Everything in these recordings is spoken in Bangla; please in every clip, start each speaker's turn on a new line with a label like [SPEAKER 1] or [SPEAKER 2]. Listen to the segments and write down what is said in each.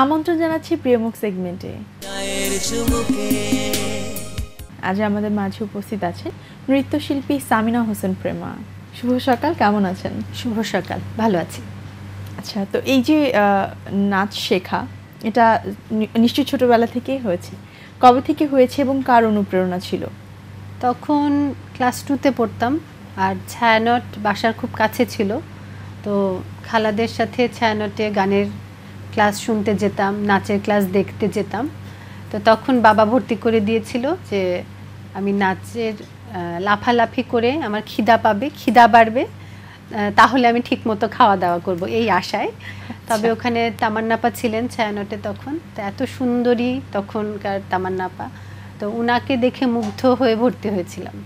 [SPEAKER 1] আমন্ত্রণ জানাচ্ছি প্রিয়মুখ সেগমেন্টে আজ আমাদের মাঝে উপস্থিত আছেন নৃত্যশিল্পী সামিনা হোসেন প্রেমা শুভ সকাল কেমন আছেন শুভ সকাল ভালো আছি আচ্ছা তো এই যে নাচ শেখা এটা নিশ্চয়ই ছোটবেলা থেকেই হয়েছে কবে থেকে হয়েছে এবং কার অনুপ্রেরণা ছিল তখন ক্লাস টুতে পড়তাম আর ছায়ানট বাসার খুব
[SPEAKER 2] কাছে ছিল তো খালাদের সাথে ছায়ানটে গানের ক্লাস শুনতে যেতাম নাচের ক্লাস দেখতে যেতাম তো তখন বাবা ভর্তি করে দিয়েছিল যে আমি নাচের লাফালাফি করে আমার খিদা পাবে খিদা বাড়বে তাহলে আমি ঠিক মতো খাওয়া দাওয়া করব এই আশায় আচ্ছা। তবে ওখানে তামান্নাপা ছিলেন ছায়ানটে তখন তো এত সুন্দরী তখনকার তামান্নাপা তো উনাকে দেখে
[SPEAKER 1] মুগ্ধ হয়ে ভর্তি হয়েছিলাম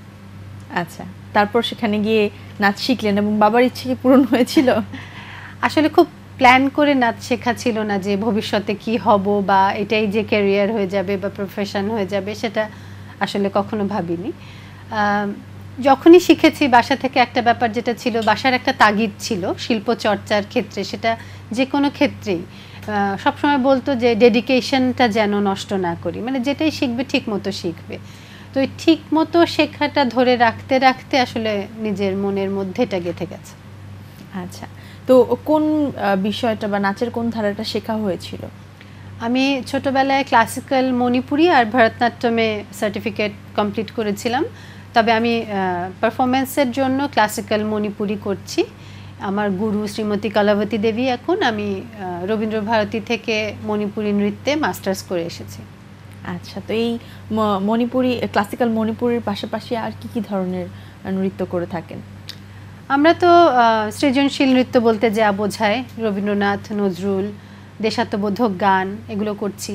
[SPEAKER 1] আচ্ছা তারপর সেখানে গিয়ে নাচ শিখলেন এবং বাবার ইচ্ছে কি পূরণ হয়েছিল আসলে খুব প্ল্যান করে নাচ শেখা ছিল না যে ভবিষ্যতে
[SPEAKER 2] কি হব বা এটাই যে ক্যারিয়ার হয়ে যাবে বা প্রফেশন হয়ে যাবে সেটা আসলে কখনো ভাবিনি যখনই শিখেছি বাসা থেকে একটা ব্যাপার যেটা ছিল বাসার একটা তাগিদ ছিল শিল্প চর্চার ক্ষেত্রে সেটা যে কোনো ক্ষেত্রেই সবসময় বলতো যে ডেডিকেশনটা যেন নষ্ট না করি মানে যেটাই শিখবে ঠিক মতো শিখবে তো এই ঠিক মতো শেখাটা ধরে রাখতে রাখতে আসলে নিজের মনের মধ্যে এটা গেঁথে গেছে
[SPEAKER 1] আচ্ছা তো কোন বিষয়টা বা নাচের কোন ধারাটা শেখা হয়েছিল আমি ছোটবেলায় ক্লাসিক্যাল মণিপুরি আর ভরতনাট্যমে সার্টিফিকেট
[SPEAKER 2] কমপ্লিট করেছিলাম তবে আমি পারফরমেন্সের জন্য ক্লাসিক্যাল মণিপুরি করছি আমার গুরু শ্রীমতী কলাবতী দেবী এখন আমি রবীন্দ্র ভারতী থেকে
[SPEAKER 1] মণিপুরি নৃত্যে মাস্টার্স করে এসেছি আচ্ছা তো এই মণিপুরি ক্লাসিক্যাল মণিপুরির পাশাপাশি আর কি কি ধরনের নৃত্য করে থাকেন
[SPEAKER 2] আমরা তো সৃজনশীল নৃত্য বলতে যা বোঝায় রবীন্দ্রনাথ নজরুল দেশাত্মবোধক গান এগুলো করছি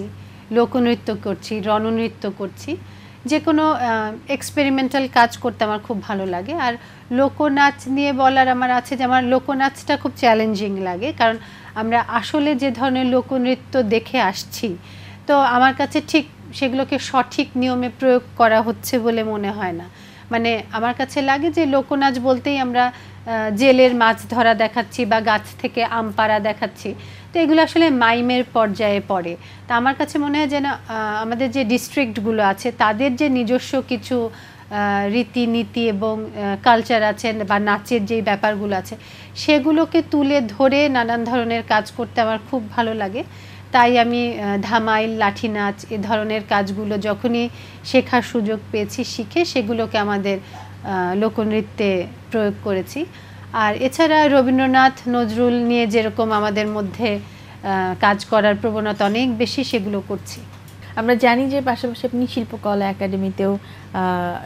[SPEAKER 2] লোকনৃত্য করছি রণনৃত্য করছি যে কোনো এক্সপেরিমেন্টাল কাজ করতে আমার খুব ভালো লাগে আর লোকনাচ নিয়ে বলার আমার আছে যে আমার লোকনাচটা খুব চ্যালেঞ্জিং লাগে কারণ আমরা আসলে যে ধরনের লোকনৃত্য দেখে আসছি তো আমার কাছে ঠিক সেগুলোকে সঠিক নিয়মে প্রয়োগ করা হচ্ছে বলে মনে হয় না মানে আমার কাছে লাগে যে লোকনাচ বলতেই আমরা জেলের মাছ ধরা দেখাচ্ছি বা গাছ থেকে আম পাড়া দেখাচ্ছি তো এগুলো আসলে মাইমের পর্যায়ে পড়ে তা আমার কাছে মনে হয় যেন আমাদের যে ডিস্ট্রিক্টগুলো আছে তাদের যে নিজস্ব কিছু রীতিনীতি এবং কালচার আছে বা নাচের যেই ব্যাপারগুলো আছে সেগুলোকে তুলে ধরে নানান ধরনের কাজ করতে আমার খুব ভালো লাগে তাই আমি ধামাইল লাঠি নাচ এ ধরনের কাজগুলো যখনই শেখার সুযোগ পেয়েছি শিখে সেগুলোকে আমাদের লোকনৃত্যে প্রয়োগ করেছি আর এছাড়া রবীন্দ্রনাথ নজরুল নিয়ে যেরকম আমাদের মধ্যে কাজ করার প্রবণতা
[SPEAKER 1] অনেক বেশি সেগুলো করছি আমরা জানি যে পাশাপাশি আপনি শিল্পকলা একাডেমিতেও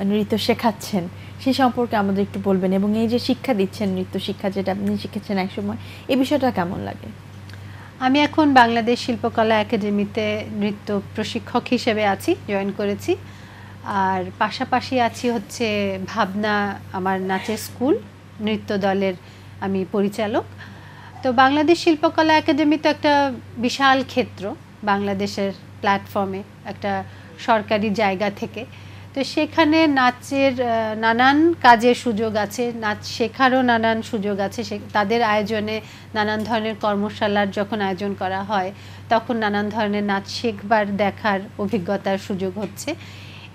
[SPEAKER 1] নৃত্য শেখাচ্ছেন সে সম্পর্কে আমাদের একটু বলবেন এবং এই যে শিক্ষা দিচ্ছেন নৃত্য শিক্ষা যেটা আপনি শিখেছেন একসময় এই বিষয়টা কেমন লাগে আমি এখন বাংলাদেশ শিল্পকলা
[SPEAKER 2] একাডেমিতে নৃত্য প্রশিক্ষক হিসেবে আছি জয়েন করেছি আর পাশাপাশি আছি হচ্ছে ভাবনা আমার নাচের স্কুল নৃত্য দলের আমি পরিচালক তো বাংলাদেশ শিল্পকলা একাডেমি তো একটা বিশাল ক্ষেত্র বাংলাদেশের প্ল্যাটফর্মে একটা সরকারি জায়গা থেকে তো সেখানে নাচের নানান কাজের সুযোগ আছে নাচ শেখারও নানান সুযোগ আছে তাদের আয়োজনে নানান ধরনের কর্মশালার যখন আয়োজন করা হয় তখন নানান ধরনের নাচ শেখবার দেখার অভিজ্ঞতার সুযোগ হচ্ছে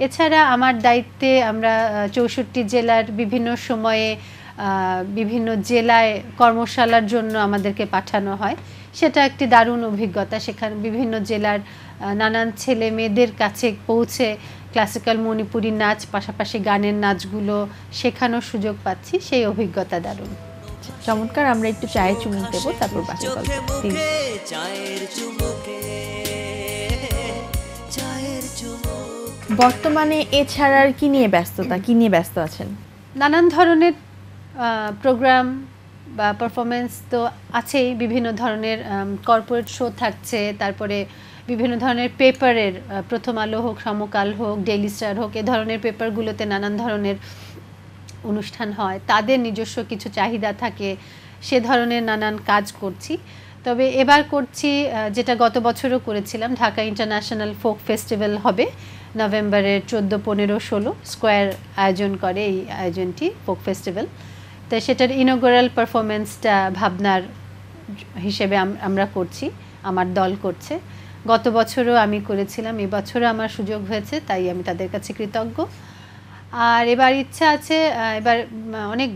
[SPEAKER 2] এছাড়া আমার দায়িত্বে আমরা চৌষট্টি জেলার বিভিন্ন সময়ে বিভিন্ন জেলায় কর্মশালার জন্য আমাদেরকে পাঠানো হয় সেটা একটি দারুণ অভিজ্ঞতা সেখানে বিভিন্ন জেলার নানান ছেলে মেয়েদের কাছে পৌঁছে ক্লাসিক্যাল মণিপুরি নাচ পাশাপাশি গানের নাচগুলো শেখানোর সুযোগ পাচ্ছি সেই অভিজ্ঞতা দারুণ
[SPEAKER 1] চমৎকার আমরা একটু চায়ের চুমুক দেবো তারপর বাকি বর্তমানে এছাড়া কি নিয়ে ব্যস্ততা কি নিয়ে ব্যস্ত আছেন নানান ধরনের প্রোগ্রাম
[SPEAKER 2] বা পারফরমেন্স তো আছেই বিভিন্ন ধরনের কর্পোরেট শো থাকছে তারপরে বিভিন্ন ধরনের পেপারের প্রথম আলো হোক সমকাল হোক ডেইলি স্টার হোক এ ধরনের পেপারগুলোতে নানান ধরনের অনুষ্ঠান হয় তাদের নিজস্ব কিছু চাহিদা থাকে সে ধরনের নানান কাজ করছি তবে এবার করছি যেটা গত বছরও করেছিলাম ঢাকা ইন্টারন্যাশনাল ফোক ফেস্টিভ্যাল হবে নভেম্বরের চোদ্দো পনেরো ষোলো স্কোয়ার আয়োজন করে এই আয়োজনটি ফোক ফেস্টিভ্যাল তো সেটার ইনোগোরাল পারফরমেন্সটা ভাবনার হিসেবে আমরা করছি আমার দল করছে গত বছরও আমি করেছিলাম এবছরও আমার সুযোগ হয়েছে তাই আমি তাদের কাছে কৃতজ্ঞ আর এবার ইচ্ছা আছে এবার অনেক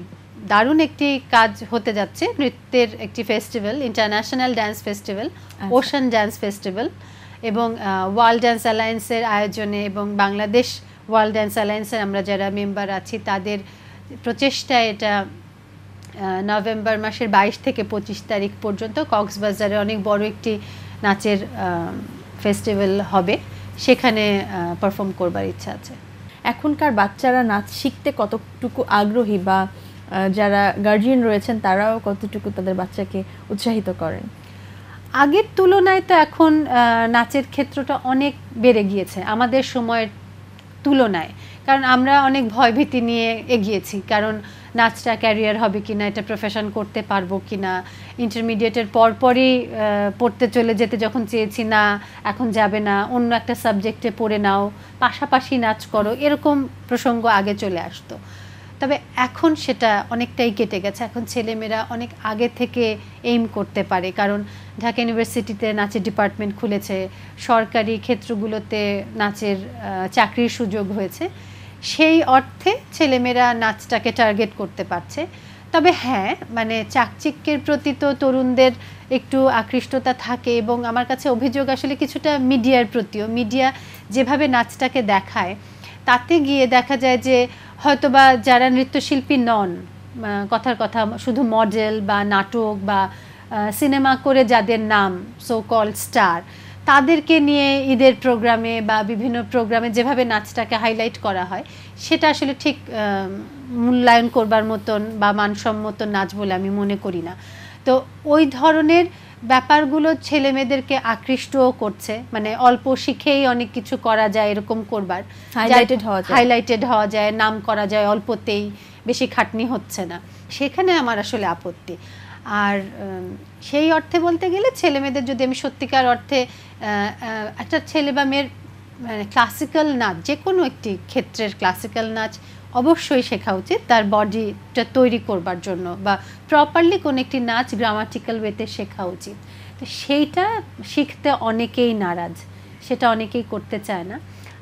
[SPEAKER 2] দারুণ একটি কাজ হতে যাচ্ছে নৃত্যের একটি festival international dance festival ocean dance festival এবং ওয়ার্ল্ড ড্যান্স অ্যালায়েন্সের আয়োজনে এবং বাংলাদেশ ওয়ার্ল্ড ড্যান্স অ্যালায়েন্সের আমরা যারা মেম্বার আছি তাদের প্রচেষ্টায় এটা নভেম্বর মাসের বাইশ থেকে পঁচিশ তারিখ পর্যন্ত কক্সবাজারে অনেক বড় একটি নাচের
[SPEAKER 1] ফেস্টিভ্যাল হবে সেখানে পারফর্ম করবার ইচ্ছা আছে এখনকার বাচ্চারা নাচ শিখতে কতটুকু আগ্রহী বা যারা গার্জিয়ান রয়েছেন তারাও কতটুকু তাদের বাচ্চাকে উৎসাহিত করেন আগের তুলনায় তো এখন
[SPEAKER 2] নাচের ক্ষেত্রটা অনেক বেড়ে গিয়েছে আমাদের সময়ের তুলনায় কারণ আমরা অনেক ভয়ভীতি নিয়ে এগিয়েছি কারণ নাচটা ক্যারিয়ার হবে কি না এটা প্রফেশন করতে পারবো কি না ইন্টারমিডিয়েটের পরপরই পড়তে চলে যেতে যখন চেয়েছি না এখন যাবে না অন্য একটা সাবজেক্টে পড়ে নাও পাশাপাশি নাচ করো এরকম প্রসঙ্গ আগে চলে আসতো তবে এখন সেটা অনেকটাই কেটে গেছে এখন ছেলেমেয়েরা অনেক আগে থেকে এইম করতে পারে কারণ ঢাকা ইউনিভার্সিটিতে নাচের ডিপার্টমেন্ট খুলেছে সরকারি ক্ষেত্রগুলোতে নাচের চাকরির সুযোগ হয়েছে সেই অর্থে ছেলেমেয়েরা নাচটাকে টার্গেট করতে পারছে তবে হ্যাঁ মানে চাকচিক্যের প্রতি তো তরুণদের একটু আকৃষ্টতা থাকে এবং আমার কাছে অভিযোগ আসলে কিছুটা মিডিয়ার প্রতিও মিডিয়া যেভাবে নাচটাকে দেখায় তাতে গিয়ে দেখা যায় যে হয়তোবা যারা নৃত্যশিল্পী নন কথার কথা শুধু মডেল বা নাটক বা সিনেমা করে যাদের নাম সো কল স্টার তাদেরকে নিয়ে ঈদের প্রোগ্রামে বা বিভিন্ন প্রোগ্রামে যেভাবে নাচটাকে হাইলাইট করা হয় সেটা আসলে ঠিক মূল্যায়ন করবার মতন বা মানসম্মত নাচ বলে আমি মনে করি না তো ওই ধরনের ব্যাপারগুলো ছেলে মেয়েদেরকে আকৃষ্টও করছে মানে অল্প শিখেই অনেক কিছু করা যায় এরকম করবার হাইলাইটেড হওয়া হাইলাইটেড হওয়া যায় নাম করা যায় অল্পতেই বেশি খাটনি হচ্ছে না সেখানে আমার আসলে আপত্তি আর সেই অর্থে বলতে গেলে ছেলে মেয়েদের যদি আমি সত্যিকার অর্থে একটা ছেলে বা মেয়ের মানে ক্লাসিক্যাল নাচ যে কোনো একটি ক্ষেত্রের ক্লাসিক্যাল নাচ অবশ্যই শেখা উচিত তার বডিটা তৈরি করবার জন্য বা প্রপারলি কোনো একটি নাচ গ্রামাটিক্যাল ওয়েতে শেখা উচিত তো সেইটা শিখতে অনেকেই নারাজ সেটা অনেকেই করতে চায় না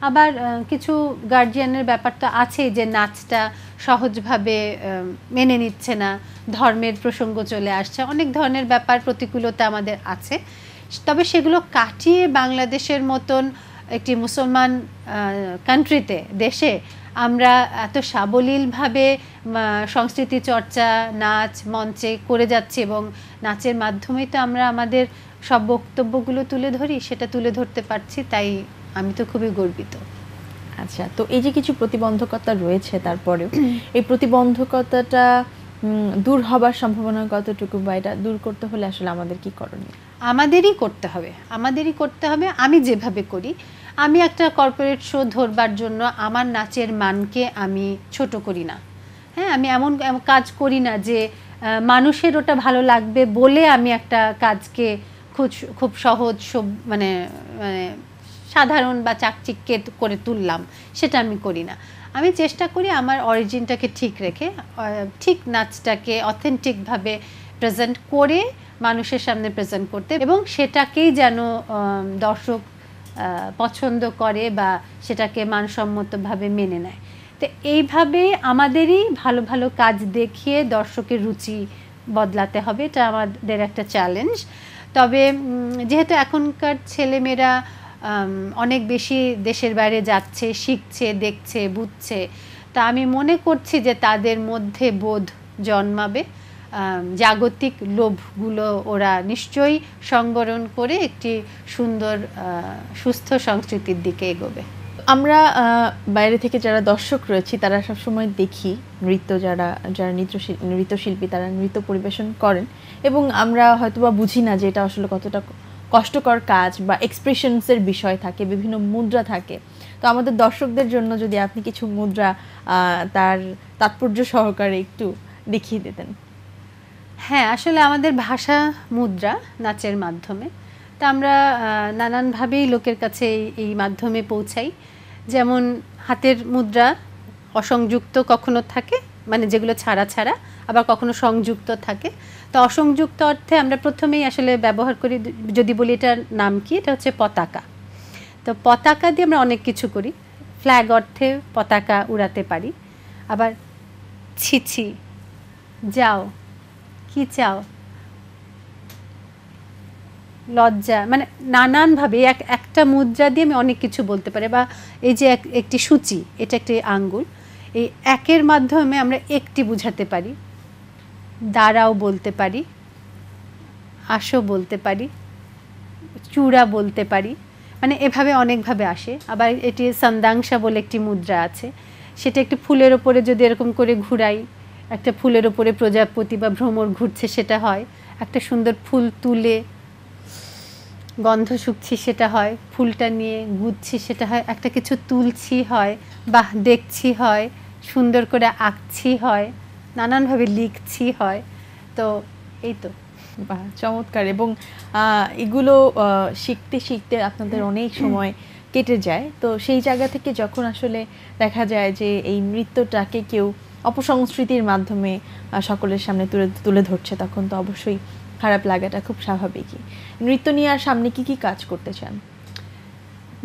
[SPEAKER 2] আবার কিছু গার্জিয়ানের ব্যাপার তো আছেই যে নাচটা সহজভাবে মেনে নিচ্ছে না ধর্মের প্রসঙ্গ চলে আসছে অনেক ধরনের ব্যাপার প্রতিকূলতা আমাদের আছে তবে সেগুলো কাটিয়ে বাংলাদেশের মতন একটি মুসলমান কান্ট্রিতে দেশে আমরা এত সাবলীলভাবে সংস্কৃতি চর্চা নাচ মঞ্চে করে যাচ্ছি এবং নাচের মাধ্যমেই তো আমরা আমাদের সব বক্তব্যগুলো তুলে ধরি
[SPEAKER 1] সেটা তুলে ধরতে পারছি তাই আমি তো খুবই গর্বিত আচ্ছা তো এই যে কিছু প্রতিবন্ধকতা রয়েছে তারপরেও এই প্রতিবন্ধকতাটা দূর হবার সম্ভাবনা কতটুকু বা এটা দূর করতে হলে আসলে আমাদের কি করণীয় আমাদেরই করতে হবে আমাদেরই
[SPEAKER 2] করতে হবে আমি যেভাবে করি আমি একটা কর্পোরেট শো ধরবার জন্য আমার নাচের মানকে আমি ছোট করি না হ্যাঁ আমি এমন কাজ করি না যে মানুষের ওটা ভালো লাগবে বলে আমি একটা কাজকে খুব খুব সহজ মানে মানে সাধারণ বা চাকচিক্যে করে তুললাম সেটা আমি করি না আমি চেষ্টা করি আমার অরিজিনটাকে ঠিক রেখে ঠিক নাচটাকে অথেন্টিকভাবে প্রেজেন্ট করে মানুষের সামনে প্রেজেন্ট করতে এবং সেটাকেই যেন দর্শক পছন্দ করে বা সেটাকে মানসম্মতভাবে মেনে নেয় তো এইভাবে আমাদেরই ভালো ভালো কাজ দেখিয়ে দর্শকের রুচি বদলাতে হবে এটা আমাদের একটা চ্যালেঞ্জ তবে যেহেতু এখনকার ছেলেমেয়েরা অনেক বেশি দেশের বাইরে যাচ্ছে শিখছে দেখছে বুঝছে তা আমি মনে করছি যে তাদের মধ্যে বোধ জন্মাবে জাগতিক লোভগুলো ওরা নিশ্চয়ই সংবরণ করে একটি সুন্দর সুস্থ সংস্কৃতির দিকে এগোবে
[SPEAKER 1] আমরা বাইরে থেকে যারা দর্শক রয়েছি তারা সবসময় দেখি নৃত্য যারা যারা নৃত্য নৃত্যশিল্পী তারা নৃত্য পরিবেশন করেন এবং আমরা হয়তোবা বুঝি না যে এটা আসলে কতটা কষ্টকর কাজ বা এক্সপ্রেশনসের বিষয় থাকে বিভিন্ন মুদ্রা থাকে তো আমাদের দর্শকদের জন্য যদি আপনি কিছু মুদ্রা তার তাৎপর্য সহকারে একটু দেখিয়ে দিতেন হ্যাঁ আসলে আমাদের ভাষা মুদ্রা নাচের মাধ্যমে তা আমরা
[SPEAKER 2] নানানভাবেই লোকের কাছে এই মাধ্যমে পৌঁছাই যেমন হাতের মুদ্রা অসংযুক্ত কখনো থাকে মানে যেগুলো ছাড়া ছাড়া আবার কখনো সংযুক্ত থাকে তো অসংযুক্ত অর্থে আমরা প্রথমেই আসলে ব্যবহার করি যদি বলি এটার নাম কি এটা হচ্ছে পতাকা তো পতাকা দিয়ে আমরা অনেক কিছু করি ফ্ল্যাগ অর্থে পতাকা উড়াতে পারি আবার ছিছি যাও কি চাও লজ্জা মানে নানানভাবে এক একটা মুদ্রা দিয়ে আমি অনেক কিছু বলতে পারি বা এই যে একটি সূচি এটা একটি আঙ্গুল এই একের মাধ্যমে আমরা একটি বুঝাতে পারি দাঁড়াও বলতে পারি আসো বলতে পারি চূড়া বলতে পারি মানে এভাবে অনেকভাবে আসে আবার এটি সন্দাংশা বলে একটি মুদ্রা আছে সেটা একটি ফুলের ওপরে যদি এরকম করে ঘুরাই একটা ফুলের ওপরে প্রজাপতি বা ভ্রমর ঘুরছে সেটা হয় একটা সুন্দর ফুল তুলে গন্ধ শুকছি সেটা হয় ফুলটা নিয়ে গুঁজছি সেটা হয় একটা কিছু তুলছি হয় বাহ দেখছি হয় সুন্দর করে আঁকছি হয় নানানভাবে লিখছি হয় তো
[SPEAKER 1] এই তো বাহ চমৎকার এবং এগুলো শিখতে শিখতে আপনাদের অনেক সময় কেটে যায় তো সেই জায়গা থেকে যখন আসলে দেখা যায় যে এই নৃত্যটাকে কেউ অপসংস্কৃতির মাধ্যমে সকলের সামনে তুলে তুলে ধরছে তখন তো অবশ্যই খারাপ লাগাটা খুব স্বাভাবিকই নৃত্য নিয়ে আর সামনে কী কী কাজ করতে চান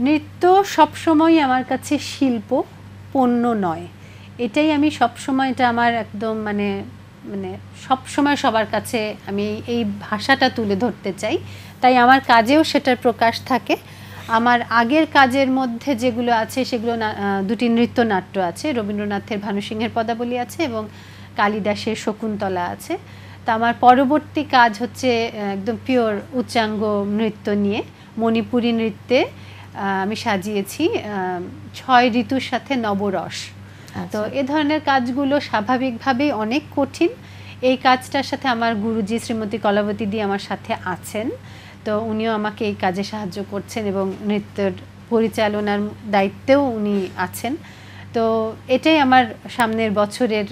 [SPEAKER 1] নৃত্য সবসময় আমার কাছে শিল্প পণ্য
[SPEAKER 2] নয় এটাই আমি সবসময় এটা আমার একদম মানে মানে সবসময় সবার কাছে আমি এই ভাষাটা তুলে ধরতে চাই তাই আমার কাজেও সেটার প্রকাশ থাকে আমার আগের কাজের মধ্যে যেগুলো আছে সেগুলো দুটি নৃত্যনাট্য আছে রবীন্দ্রনাথের ভানুসিংহের পদাবলী আছে এবং কালিদাসের শকুন্তলা আছে তা আমার পরবর্তী কাজ হচ্ছে একদম পিওর উচ্চাঙ্গ নৃত্য নিয়ে মণিপুরী নৃত্যে আমি সাজিয়েছি ছয় ঋতুর সাথে নবরস আচ্ছা। তো এ ধরনের কাজগুলো স্বাভাবিকভাবেই অনেক কঠিন এই কাজটার সাথে আমার গুরুজি শ্রীমতী কলাবতী দি আমার সাথে আছেন তো উনিও আমাকে এই কাজে সাহায্য করছেন এবং নৃত্যের পরিচালনার দায়িত্বেও উনি আছেন তো এটাই আমার সামনের বছরের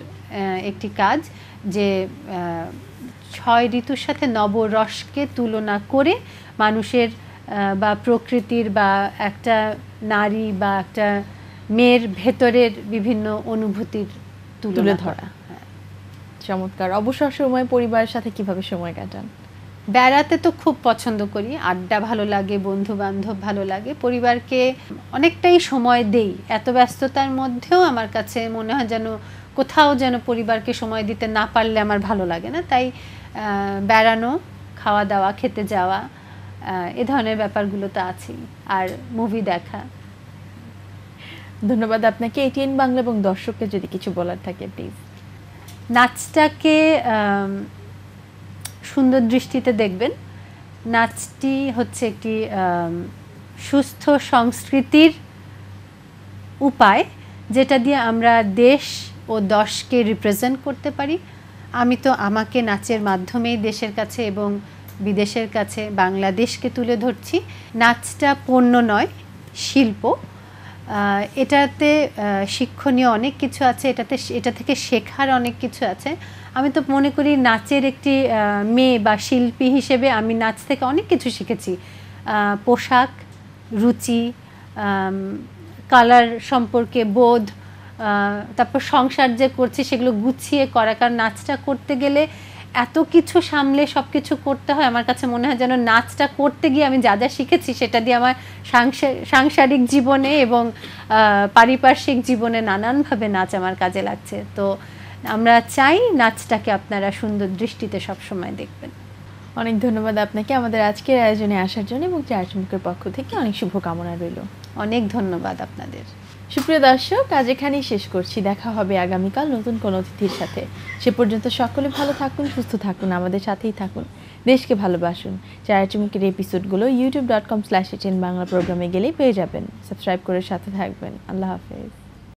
[SPEAKER 2] একটি কাজ যে ছয় ঋতুর সাথে নবরসকে তুলনা করে মানুষের বা প্রকৃতির বা একটা নারী বা একটা মেয়ের ভেতরের
[SPEAKER 1] বিভিন্ন অনুভূতির তুলে ধরা চমৎকার অবসর সময় পরিবারের সাথে কিভাবে সময় কাটান বেড়াতে তো খুব পছন্দ করি আড্ডা ভালো লাগে বন্ধু
[SPEAKER 2] বান্ধব ভালো লাগে পরিবারকে অনেকটাই সময় দেই এত ব্যস্ততার মধ্যেও আমার কাছে মনে হয় যেন কোথাও যেন পরিবারকে সময় দিতে না পারলে আমার ভালো লাগে না তাই বেড়ানো খাওয়া দাওয়া খেতে যাওয়া এ ধরনের ব্যাপারগুলো তো
[SPEAKER 1] আছেই আর মুভি দেখা ধন্যবাদ আপনাকে এটিএন বাংলা এবং দর্শককে যদি কিছু বলার থাকে প্লিজ নাচটাকে
[SPEAKER 2] সুন্দর দৃষ্টিতে দেখবেন নাচটি হচ্ছে একটি সুস্থ সংস্কৃতির উপায় যেটা দিয়ে আমরা দেশ ও দশকে রিপ্রেজেন্ট করতে পারি আমি তো আমাকে নাচের মাধ্যমেই দেশের কাছে এবং বিদেশের কাছে বাংলাদেশকে তুলে ধরছি নাচটা পণ্য নয় শিল্প এটাতে শিক্ষণীয় অনেক কিছু আছে এটাতে এটা থেকে শেখার অনেক কিছু আছে আমি তো মনে করি নাচের একটি মেয়ে বা শিল্পী হিসেবে আমি নাচ থেকে অনেক কিছু শিখেছি পোশাক রুচি কালার সম্পর্কে বোধ তারপর সংসার যে করছি সেগুলো গুছিয়ে করা কারণ নাচটা করতে গেলে এত কিছু সামলে সব কিছু করতে হয় আমার কাছে মনে হয় যেন নাচটা করতে গিয়ে আমি যা যা শিখেছি সেটা দিয়ে আমার সাংসারিক জীবনে এবং পারিপার্শ্বিক জীবনে নানানভাবে নাচ আমার কাজে লাগছে তো আমরা চাই নাচটাকে আপনারা সুন্দর দৃষ্টিতে
[SPEAKER 1] সবসময় দেখবেন অনেক ধন্যবাদ আপনাকে আমাদের আজকের আয়োজনে আসার জন্য এবং চার্চমুখের পক্ষ থেকে অনেক শুভকামনা রইল অনেক ধন্যবাদ আপনাদের সুপ্রিয় দর্শক আজ এখানেই শেষ করছি দেখা হবে আগামীকাল নতুন কোনো অতিথির সাথে সে পর্যন্ত সকলে ভালো থাকুন সুস্থ থাকুন আমাদের সাথেই থাকুন দেশকে ভালোবাসুন চুমুকের এপিসোডগুলো YouTube dot com slash Bangla প্রোগ্রামে গেলেই পেয়ে যাবেন সাবস্ক্রাইব করে সাথে থাকবেন আল্লাহ হাফেজ